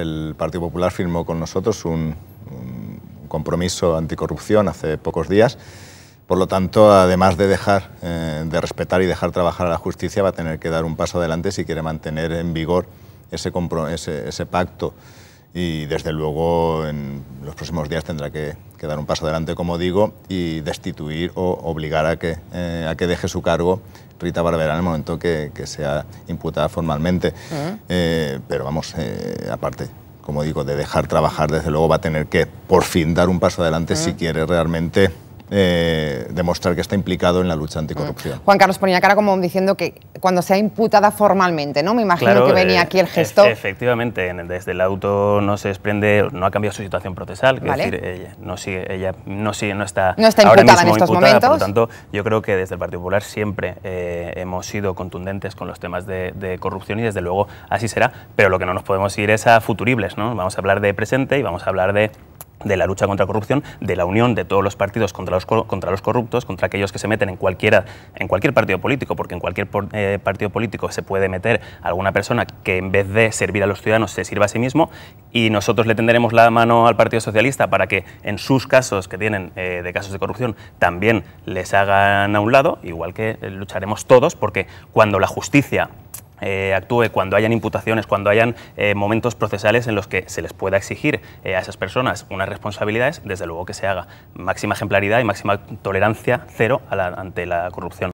El Partido Popular firmó con nosotros un, compromiso anticorrupción hace pocos días. Por lo tanto, además de dejar eh, de respetar y dejar trabajar a la justicia, va a tener que dar un paso adelante si quiere mantener en vigor ese pacto y desde luego en los próximos días tendrá que, dar un paso adelante, como digo, y destituir o obligar a que, eh, a que deje su cargo Rita Barberá en el momento que, sea imputada formalmente. Mm. Eh, pero vamos, eh, aparte, como digo, de dejar trabajar, desde luego va a tener que por fin dar un paso adelante mm. si quiere realmente eh, demostrar que está implicado en la lucha anticorrupción. Juan Carlos ponía cara como diciendo que cuando sea imputada formalmente, ¿no? Me imagino que venía eh, aquí el e- gesto. efectivamente, desde el auto no se desprende, no ha cambiado su situación procesal, es decir, ella no, sigue, ella no, sigue, no está, no está imputada mismo en estos imputada, momentos. Por lo tanto, yo creo que desde el Partido Popular siempre eh, hemos sido contundentes con los temas de, corrupción y desde luego así será, pero lo que no nos podemos ir es a futuribles, ¿no? Vamos a hablar de presente y vamos a hablar de de la lucha contra la corrupción, de la unión de todos los partidos contra los, contra los corruptos, contra aquellos que se meten en, cualquiera, en cualquier partido político, porque en cualquier eh, partido político se puede meter alguna persona que en vez de servir a los ciudadanos se sirva a sí mismo, y nosotros le tendremos la mano al Partido Socialista para que en sus casos que tienen eh, de casos de corrupción también les hagan a un lado, igual que eh, lucharemos todos, porque cuando la justicia eh, actúe cuando hayan imputaciones, cuando hayan eh, momentos procesales en los que se les pueda exigir eh, a esas personas unas responsabilidades, desde luego que se haga máxima ejemplaridad y máxima tolerancia cero ante la corrupción.